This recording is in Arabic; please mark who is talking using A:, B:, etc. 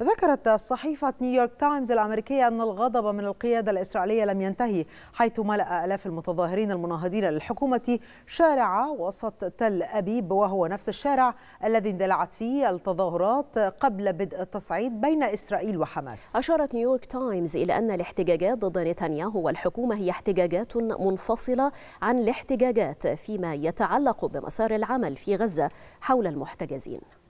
A: ذكرت صحيفة نيويورك تايمز الأمريكية أن الغضب من القيادة الإسرائيلية لم ينتهي حيث ملأ آلاف المتظاهرين المناهضين للحكومة شارع وسط تل أبيب وهو نفس الشارع الذي اندلعت فيه التظاهرات قبل بدء التصعيد بين إسرائيل وحماس أشارت نيويورك تايمز إلى أن الاحتجاجات ضد نتنياهو
B: والحكومة هي احتجاجات منفصلة عن الاحتجاجات فيما يتعلق بمسار العمل في غزة حول المحتجزين